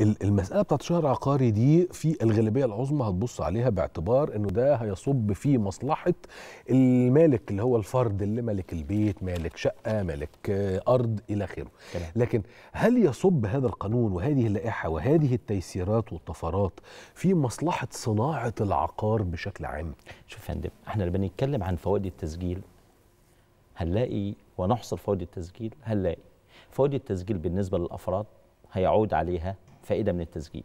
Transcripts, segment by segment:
المساله بتاعت شهر عقاري دي في الغالبيه العظمى هتبص عليها باعتبار انه ده هيصب في مصلحه المالك اللي هو الفرد اللي مالك البيت مالك شقه مالك ارض الى اخره لكن هل يصب هذا القانون وهذه اللائحه وهذه التيسيرات والطفرات في مصلحه صناعه العقار بشكل عام شوف يا فندم احنا لما بنتكلم عن فوائد التسجيل هنلاقي ونحصر فوائد التسجيل هنلاقي فوائد التسجيل بالنسبه للافراد هيعود عليها فائده من التسجيل.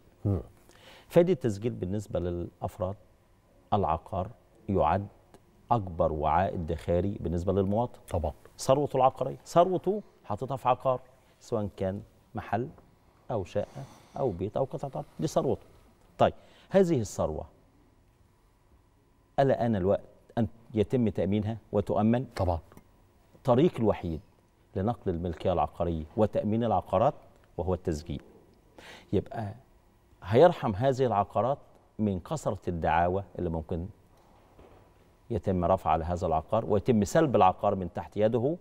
فائده التسجيل بالنسبه للافراد العقار يعد اكبر وعاء ادخاري بالنسبه للمواطن. طبعا. ثروته العقاريه، ثروته حاططها في عقار سواء كان محل او شقه او بيت او قطعه ارض، دي ثروته. طيب هذه الثروه ألا آن الوقت أن يتم تأمينها وتؤمن؟ طبعا الطريق الوحيد لنقل الملكية العقارية وتأمين العقارات وهو التسجيل يبقى هيرحم هذه العقارات من كثرة الدعاوى اللي ممكن يتم رفع على هذا العقار ويتم سلب العقار من تحت يده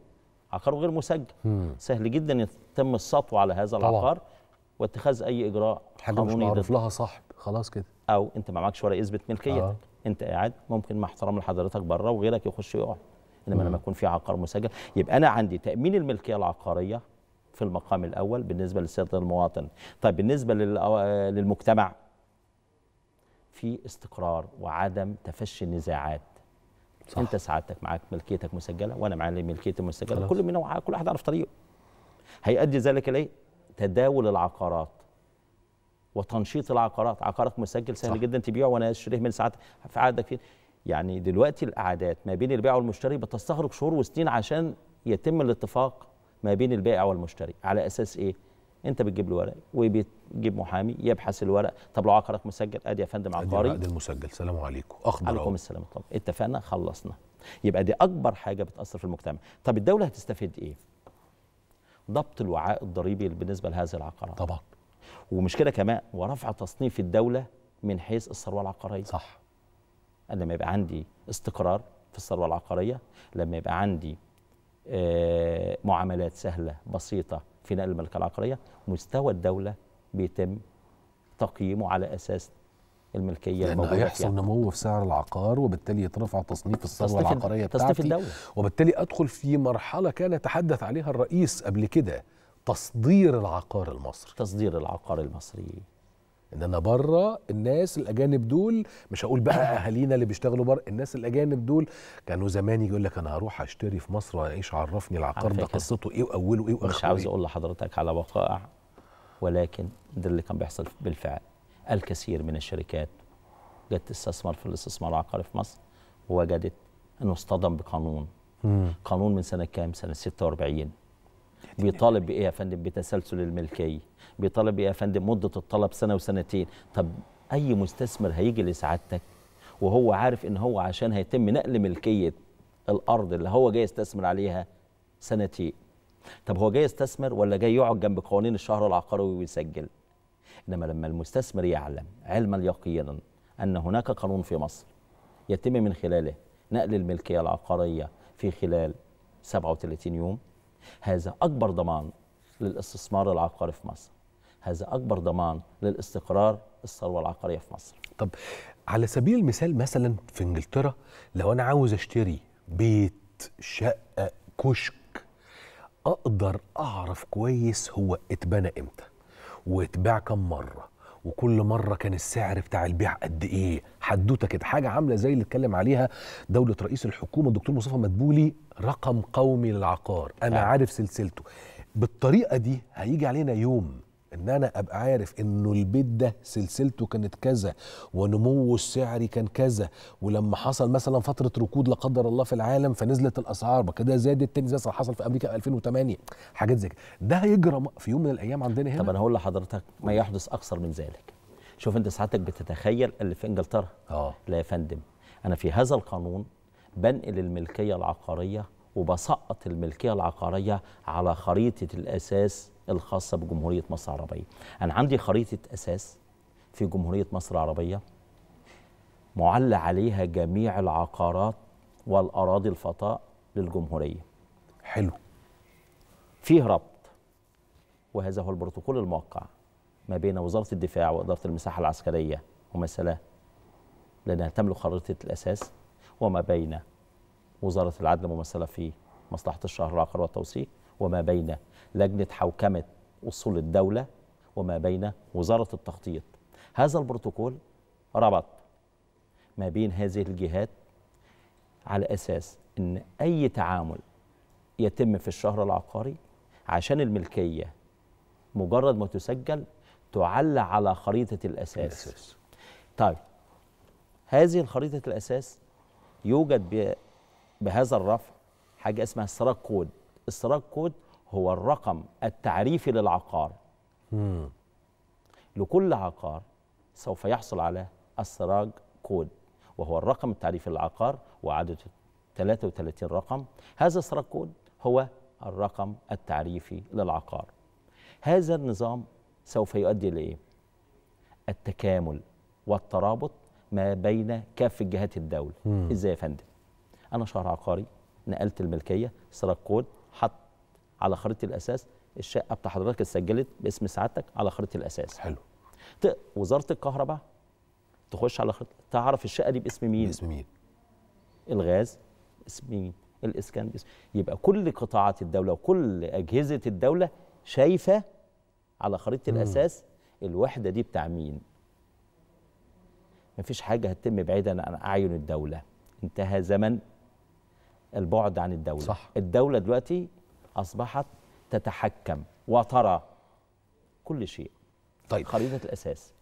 عقار غير مسجل مم. سهل جدا يتم السطو على هذا طبعا. العقار واتخاذ اي اجراء حاجه مش معروف لها صاحب خلاص كده او انت ما معكش ولا اثبت ملكيتك آه. انت قاعد ممكن مع احترام لحضرتك بره وغيرك يخش يقعد انما لما يكون في عقار مسجل يبقى انا عندي تامين الملكيه العقاريه في المقام الأول بالنسبة لسياده المواطن طيب بالنسبة آه، للمجتمع في استقرار وعدم تفشي النزاعات صح. انت سعادتك معاك ملكيتك مسجله وانا معايا ملكيتي مسجله خلاص. كل منا كل واحد عارف طريقه هيؤدي ذلك الى إيه؟ تداول العقارات وتنشيط العقارات عقارك مسجل سهل صح. جدا تبيعه وانا اشتريه من ساعات في عقدك فيه يعني دلوقتي الاعداد ما بين البيع والمشتري بتستغرق شهور وسنين عشان يتم الاتفاق ما بين البائع والمشتري على اساس ايه انت بتجيب له ورق وبيجيب محامي يبحث الورق طب لو عقارك مسجل ادي يا فندم عقاري ادي المسجل سلام عليكم اخضر عليكم السلام طب اتفقنا خلصنا يبقى دي اكبر حاجه بتاثر في المجتمع طب الدوله هتستفيد ايه ضبط الوعاء الضريبي بالنسبه لهذه العقارات طبعا ومش كده كمان ورفع تصنيف الدوله من حيث الثروه العقاريه صح لما يبقى عندي استقرار في الثروه العقاريه لما يبقى عندي آه، معاملات سهلة بسيطة في نقل الملكية العقارية مستوى الدولة بيتم تقييمه على أساس الملكيه الموجوده هيحصل يعني. نمو في سعر العقار وبالتالي يترفع تصنيف الثروه العقاريه تصنيف بتاعتي الدولة. وبالتالي ادخل في مرحله كان يتحدث عليها الرئيس قبل كده تصدير العقار المصري تصدير العقار المصري ان انا بره الناس الاجانب دول مش هقول بقى اهالينا اللي بيشتغلوا بره الناس الاجانب دول كانوا زمان يقول لك انا هروح اشتري في مصر واعيش عرفني العقار ده قصته ايه واوله ايه واخره مش عاوز إيه. اقول لحضرتك على وقائع ولكن ده اللي كان بيحصل بالفعل الكثير من الشركات جت تستثمر في الاستثمار العقاري في مصر ووجدت انه اصطدم بقانون مم. قانون من سنه كام؟ سنه 46 بيطالب بايه يا فندم بتسلسل الملكيه بيطالب بايه يا فندم مده الطلب سنه وسنتين طب اي مستثمر هيجي لسعادتك وهو عارف ان هو عشان هيتم نقل ملكيه الارض اللي هو جاي يستثمر عليها سنتين طب هو جاي يستثمر ولا جاي يقعد جنب قوانين الشهر العقاري ويسجل انما لما المستثمر يعلم علما يقينا ان هناك قانون في مصر يتم من خلاله نقل الملكيه العقاريه في خلال 37 يوم هذا أكبر ضمان للاستثمار العقاري في مصر هذا أكبر ضمان للاستقرار الثروة العقارية في مصر طب على سبيل المثال مثلا في إنجلترا لو أنا عاوز أشتري بيت شقة كشك أقدر أعرف كويس هو اتبنى إمتى واتباع كم مرة وكل مره كان السعر بتاع البيع قد ايه حدوته كده حاجه عامله زي اللي اتكلم عليها دوله رئيس الحكومه الدكتور مصطفى مدبولي رقم قومي للعقار انا عارف سلسلته بالطريقه دي هيجي علينا يوم ان انا ابقى عارف انه البيت ده سلسلته كانت كذا ونموه السعري كان كذا ولما حصل مثلا فتره ركود لا قدر الله في العالم فنزلت الاسعار كده زادت تاني زي حصل في امريكا 2008 حاجات زي كده ده هيجرى في يوم من الايام عندنا هنا طب انا هقول لحضرتك ما يحدث اكثر من ذلك شوف انت ساعتك بتتخيل اللي في انجلترا اه لا يا فندم انا في هذا القانون بنقل الملكيه العقاريه وبسقط الملكيه العقاريه على خريطه الاساس الخاصة بجمهورية مصر العربية أنا عندي خريطة أساس في جمهورية مصر العربية معلى عليها جميع العقارات والأراضي الفطاء للجمهورية حلو فيه ربط وهذا هو البروتوكول الموقع ما بين وزارة الدفاع وإدارة المساحة العسكرية ومثلا لأنها تملك خريطة الأساس وما بين وزارة العدل ممثلة في مصلحة الشهر العقار والتوثيق وما بين لجنة حوكمة أصول الدولة وما بين وزارة التخطيط هذا البروتوكول ربط ما بين هذه الجهات على أساس أن أي تعامل يتم في الشهر العقاري عشان الملكية مجرد ما تسجل تعلى على خريطة الأساس, الأساس. طيب هذه خريطة الأساس يوجد بهذا الرفع حاجة اسمها سراك كود السراج كود هو الرقم التعريفي للعقار مم. لكل عقار سوف يحصل على السراج كود وهو الرقم التعريفي للعقار وعدده 33 رقم هذا السراج كود هو الرقم التعريفي للعقار هذا النظام سوف يؤدي لإيه؟ التكامل والترابط ما بين كافة جهات الدولة مم. إزاي يا فندم أنا شهر عقاري نقلت الملكية سراج كود حط على خريطه الاساس الشقه بتاع حضرتك اتسجلت باسم سعادتك على خريطه الاساس حلو وزاره الكهرباء تخش على خريطه تعرف الشقه دي باسم مين باسم مين الغاز باسم مين الاسكان باسم يبقى كل قطاعات الدوله وكل اجهزه الدوله شايفه على خريطه الاساس الوحده دي بتاع مين مفيش حاجه هتتم بعيدا عن اعين الدوله انتهى زمن البعد عن الدولة صح. الدولة دلوقتي أصبحت تتحكم وترى كل شيء طيب خريطة الأساس